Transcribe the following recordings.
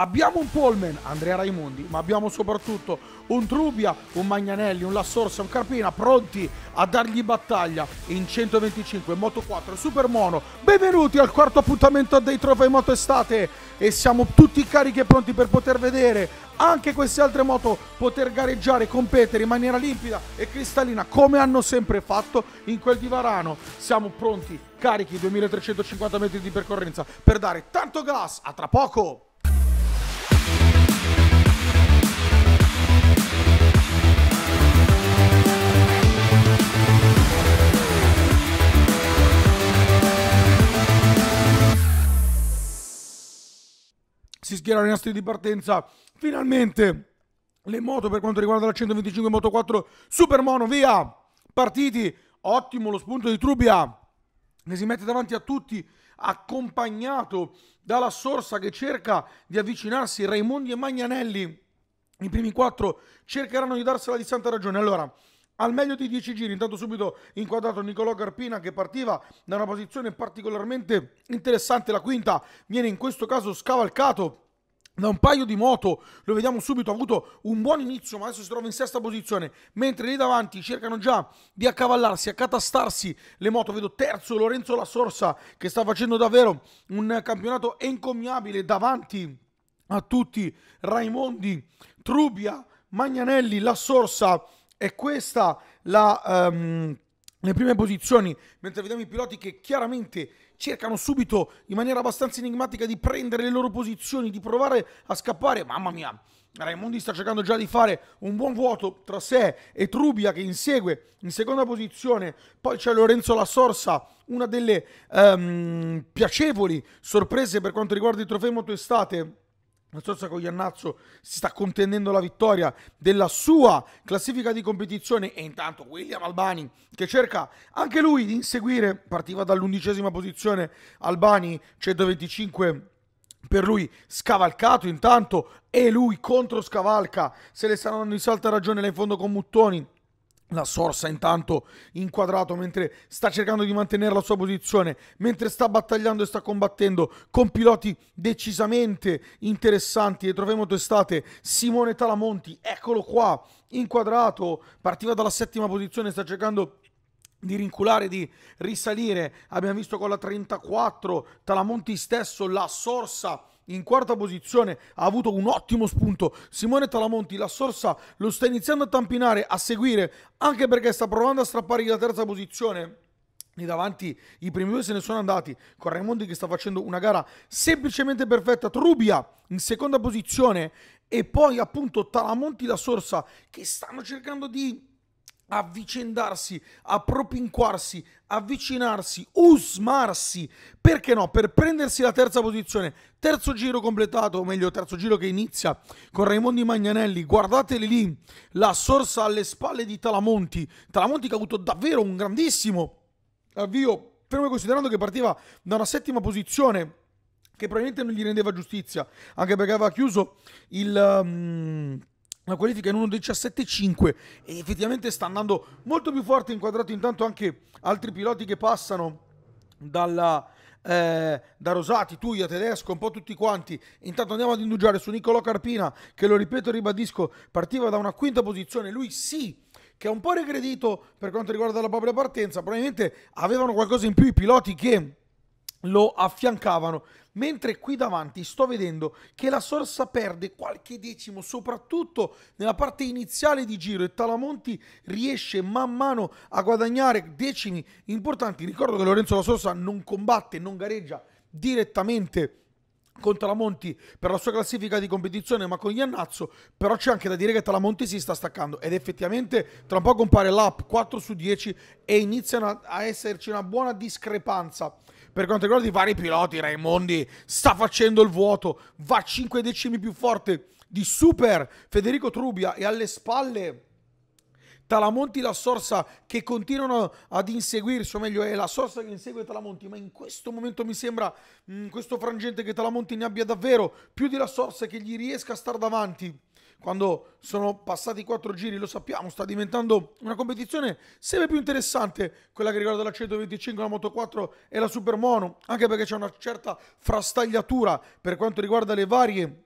Abbiamo un Polman, Andrea Raimondi, ma abbiamo soprattutto un Trubia, un Magnanelli, un La Sorsa, un Carpina pronti a dargli battaglia in 125, Moto 4, Super Mono. Benvenuti al quarto appuntamento dei Trofei Moto Estate e siamo tutti carichi e pronti per poter vedere anche queste altre moto poter gareggiare, competere in maniera limpida e cristallina come hanno sempre fatto in quel di Varano. Siamo pronti, carichi, 2350 metri di percorrenza per dare tanto gas. A tra poco! schierare i nastri di partenza. Finalmente le moto per quanto riguarda la 125 Moto 4 Super Mono, via! Partiti, ottimo lo spunto di Trubia ne si mette davanti a tutti accompagnato dalla Sorsa che cerca di avvicinarsi Raimondi e Magnanelli i primi quattro cercheranno di darsela di santa ragione allora al meglio di 10 giri, intanto subito inquadrato Nicolò Carpina che partiva da una posizione particolarmente interessante, la quinta viene in questo caso scavalcato da un paio di moto, lo vediamo subito, ha avuto un buon inizio, ma adesso si trova in sesta posizione, mentre lì davanti cercano già di accavallarsi, accatastarsi le moto, vedo terzo Lorenzo La Sorsa che sta facendo davvero un campionato encomiabile davanti a tutti Raimondi, Trubia, Magnanelli, La Sorsa e questa la... Um, le prime posizioni, mentre vediamo i piloti che chiaramente cercano subito in maniera abbastanza enigmatica di prendere le loro posizioni, di provare a scappare. Mamma mia, Raimondi sta cercando già di fare un buon vuoto tra sé e Trubia che insegue in seconda posizione. Poi c'è Lorenzo La Sorsa, una delle um, piacevoli sorprese per quanto riguarda il trofeo moto estate la Sorsa Cogliannazzo si sta contendendo la vittoria della sua classifica di competizione e intanto William Albani che cerca anche lui di inseguire, partiva dall'undicesima posizione Albani 125 per lui scavalcato intanto e lui contro scavalca se le stanno dando in salta ragione là in fondo con Muttoni la Sorsa intanto inquadrato mentre sta cercando di mantenere la sua posizione, mentre sta battagliando e sta combattendo con piloti decisamente interessanti e troviamo d'estate Simone Talamonti, eccolo qua, inquadrato, partiva dalla settima posizione, sta cercando di rinculare, di risalire, abbiamo visto con la 34 Talamonti stesso, la Sorsa in quarta posizione ha avuto un ottimo spunto Simone Talamonti la sorsa lo sta iniziando a tampinare a seguire anche perché sta provando a strappare la terza posizione e davanti i primi due se ne sono andati con Raimondi che sta facendo una gara semplicemente perfetta Trubia in seconda posizione e poi appunto Talamonti la sorsa che stanno cercando di avvicendarsi, appropinquarsi, avvicinarsi, usmarsi, perché no, per prendersi la terza posizione. Terzo giro completato, o meglio, terzo giro che inizia con Raimondi Magnanelli. Guardateli lì, la sorsa alle spalle di Talamonti. Talamonti che ha avuto davvero un grandissimo avvio, fermo considerando che partiva da una settima posizione che probabilmente non gli rendeva giustizia, anche perché aveva chiuso il... Um, la qualifica in 1.17.5 e effettivamente sta andando molto più forte inquadrato intanto anche altri piloti che passano dalla, eh, da Rosati, Tuia, Tedesco, un po' tutti quanti. Intanto andiamo ad indugiare su Niccolò Carpina che lo ripeto e ribadisco partiva da una quinta posizione, lui sì che è un po' regredito per quanto riguarda la propria partenza, probabilmente avevano qualcosa in più i piloti che lo affiancavano mentre qui davanti sto vedendo che la Sorsa perde qualche decimo, soprattutto nella parte iniziale di giro e Talamonti riesce man mano a guadagnare decimi importanti. Ricordo che Lorenzo La Sorsa non combatte, non gareggia direttamente con Talamonti per la sua classifica di competizione, ma con Iannazzo, però c'è anche da dire che Talamonti si sta staccando ed effettivamente tra un po' compare l'app 4 su 10 e iniziano a esserci una buona discrepanza per quanto riguarda i vari piloti, Raimondi sta facendo il vuoto, va 5 decimi più forte di Super Federico Trubia e alle spalle Talamonti la Sorsa che continuano ad inseguirsi, o meglio è la Sorsa che insegue Talamonti, ma in questo momento mi sembra in mm, questo frangente che Talamonti ne abbia davvero più di la Sorsa che gli riesca a stare davanti quando sono passati quattro giri, lo sappiamo, sta diventando una competizione sempre più interessante quella che riguarda la 125, la Moto 4 e la Super Supermono, anche perché c'è una certa frastagliatura per quanto riguarda le varie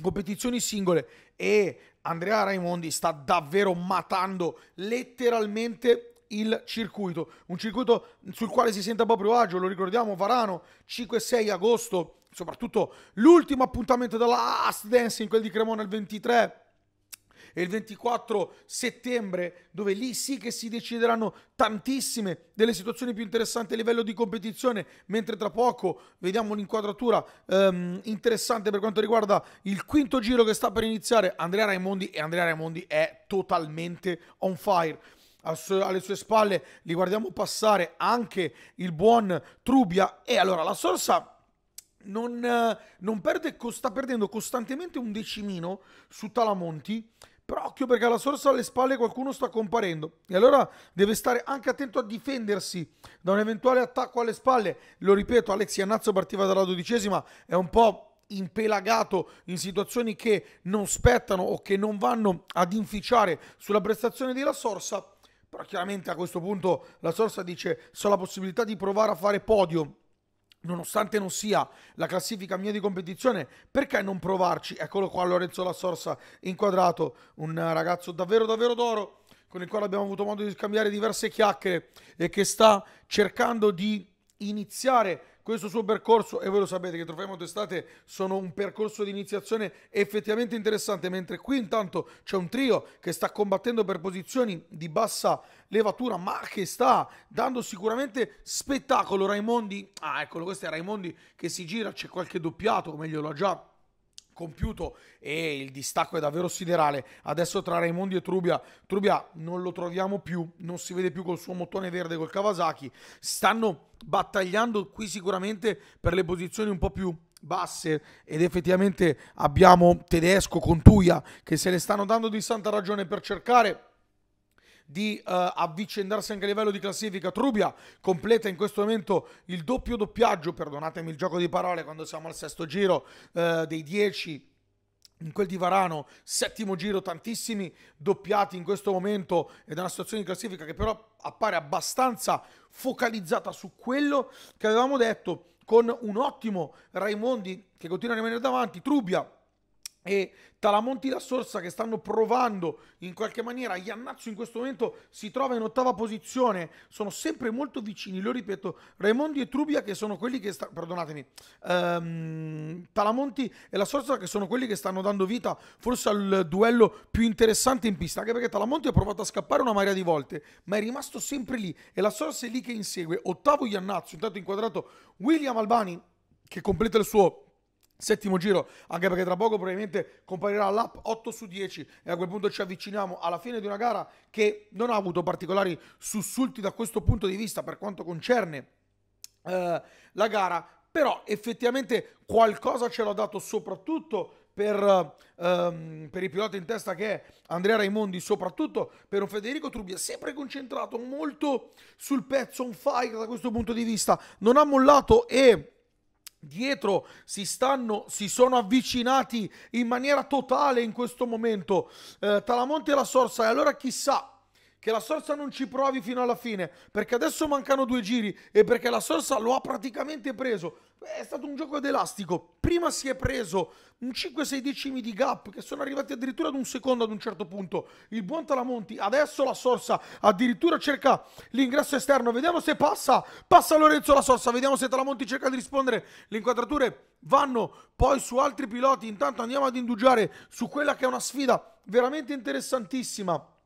competizioni singole e Andrea Raimondi sta davvero matando letteralmente il circuito, un circuito sul quale si sente a proprio agio, lo ricordiamo, Varano 5-6 agosto soprattutto l'ultimo appuntamento della Last Dance in quel di Cremona il 23 e il 24 settembre, dove lì sì che si decideranno tantissime delle situazioni più interessanti a livello di competizione, mentre tra poco vediamo un'inquadratura um, interessante per quanto riguarda il quinto giro che sta per iniziare Andrea Raimondi e Andrea Raimondi è totalmente on fire alle sue spalle li guardiamo passare anche il buon Trubia e allora la sorsa non, non perde, sta perdendo costantemente un decimino su Talamonti. Però occhio perché alla sorsa alle spalle qualcuno sta comparendo. E allora deve stare anche attento a difendersi da un eventuale attacco alle spalle. Lo ripeto, Alexi Annazzo partiva dalla dodicesima, è un po' impelagato in situazioni che non spettano o che non vanno ad inficiare sulla prestazione della Sorsa. Però chiaramente a questo punto La Sorsa dice: So la possibilità di provare a fare podio nonostante non sia la classifica mia di competizione, perché non provarci? Eccolo qua Lorenzo La Sorsa inquadrato, un ragazzo davvero davvero d'oro con il quale abbiamo avuto modo di scambiare diverse chiacchiere e che sta cercando di iniziare questo suo percorso e voi lo sapete che i trofei motestate sono un percorso di iniziazione effettivamente interessante, mentre qui intanto c'è un trio che sta combattendo per posizioni di bassa levatura, ma che sta dando sicuramente spettacolo. Raimondi, ah eccolo, questo è Raimondi che si gira, c'è qualche doppiato, o meglio l'ha già compiuto e il distacco è davvero siderale. Adesso tra Raimondi e Trubia, Trubia non lo troviamo più, non si vede più col suo mottone verde col Kawasaki. Stanno battagliando qui sicuramente per le posizioni un po' più basse ed effettivamente abbiamo Tedesco con Tuia che se le stanno dando di santa ragione per cercare di uh, avvicendarsi anche a livello di classifica. Trubia completa in questo momento il doppio doppiaggio, perdonatemi il gioco di parole quando siamo al sesto giro uh, dei 10 in quel di Varano, settimo giro, tantissimi doppiati in questo momento ed è una situazione di classifica che però appare abbastanza focalizzata su quello che avevamo detto con un ottimo Raimondi che continua a rimanere davanti, Trubia e Talamonti la Sorsa che stanno provando in qualche maniera. Iannazzo in questo momento si trova in ottava posizione, sono sempre molto vicini, lo ripeto, Raimondi e Trubia che sono quelli che stanno, perdonatemi, um, Talamonti e la Sorsa che sono quelli che stanno dando vita forse al duello più interessante in pista, anche perché Talamonti ha provato a scappare una marea di volte, ma è rimasto sempre lì e la Sorsa è lì che insegue. Ottavo Iannazzo, intanto inquadrato William Albani che completa il suo Settimo giro, anche perché tra poco probabilmente comparirà l'app 8 su 10 e a quel punto ci avviciniamo alla fine di una gara che non ha avuto particolari sussulti da questo punto di vista per quanto concerne eh, la gara, però effettivamente qualcosa ce l'ha dato soprattutto per, ehm, per, il pilota in testa che è Andrea Raimondi, soprattutto per un Federico Trubbia sempre concentrato molto sul pezzo, un fire da questo punto di vista, non ha mollato e dietro si stanno si sono avvicinati in maniera totale in questo momento eh, Talamonte e la Sorsa e allora chissà che la Sorsa non ci provi fino alla fine, perché adesso mancano due giri e perché la Sorsa lo ha praticamente preso. È stato un gioco d'elastico. Prima si è preso un 5-6 decimi di gap che sono arrivati addirittura ad un secondo ad un certo punto. Il buon Talamonti, adesso la Sorsa addirittura cerca l'ingresso esterno. Vediamo se passa. Passa Lorenzo la Sorsa, vediamo se Talamonti cerca di rispondere. Le inquadrature vanno poi su altri piloti. Intanto andiamo ad indugiare su quella che è una sfida veramente interessantissima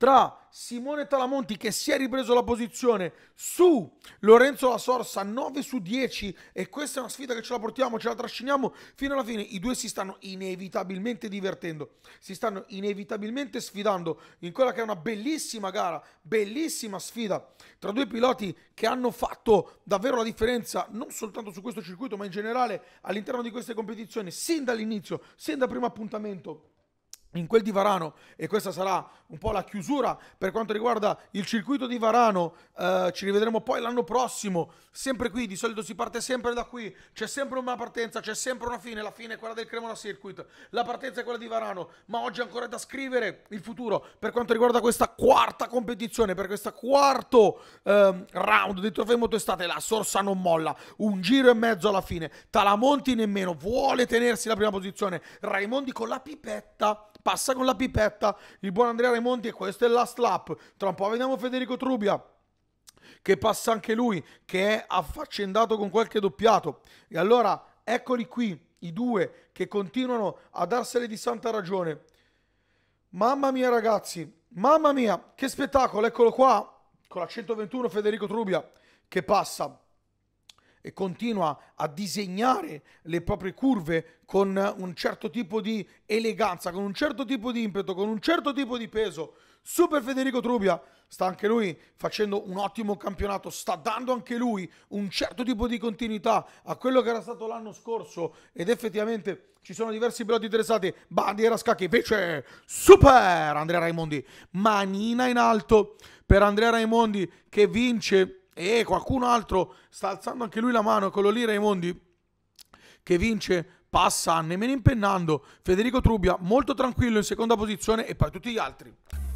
tra Simone Talamonti che si è ripreso la posizione su Lorenzo La Sorsa 9 su 10 e questa è una sfida che ce la portiamo, ce la trasciniamo fino alla fine. I due si stanno inevitabilmente divertendo, si stanno inevitabilmente sfidando in quella che è una bellissima gara, bellissima sfida tra due piloti che hanno fatto davvero la differenza non soltanto su questo circuito ma in generale all'interno di queste competizioni sin dall'inizio, sin dal primo appuntamento in quel di Varano, e questa sarà un po' la chiusura per quanto riguarda il circuito di Varano, eh, ci rivedremo poi l'anno prossimo, sempre qui, di solito si parte sempre da qui, c'è sempre una partenza, c'è sempre una fine, la fine è quella del Cremona Circuit, la partenza è quella di Varano, ma oggi ancora è da scrivere il futuro per quanto riguarda questa quarta competizione, per questo quarto eh, round di trofeo estate la Sorsa non molla, un giro e mezzo alla fine, Talamonti nemmeno, vuole tenersi la prima posizione, Raimondi con la pipetta passa con la pipetta il buon Andrea Remonti e questo è il last lap. Tra un po' vediamo Federico Trubia che passa anche lui, che è affaccendato con qualche doppiato. E allora eccoli qui i due che continuano a darsene di santa ragione. Mamma mia ragazzi, mamma mia, che spettacolo, eccolo qua, con la 121 Federico Trubia che passa e continua a disegnare le proprie curve con un certo tipo di eleganza, con un certo tipo di impeto, con un certo tipo di peso. Super Federico Trubia sta anche lui facendo un ottimo campionato, sta dando anche lui un certo tipo di continuità a quello che era stato l'anno scorso ed effettivamente ci sono diversi piloti interessati. Bandiera scacchi, invece super Andrea Raimondi, manina in alto per Andrea Raimondi che vince e qualcun altro sta alzando anche lui la mano, quello lì Raimondi che vince passa nemmeno impennando Federico Trubbia molto tranquillo in seconda posizione e poi tutti gli altri.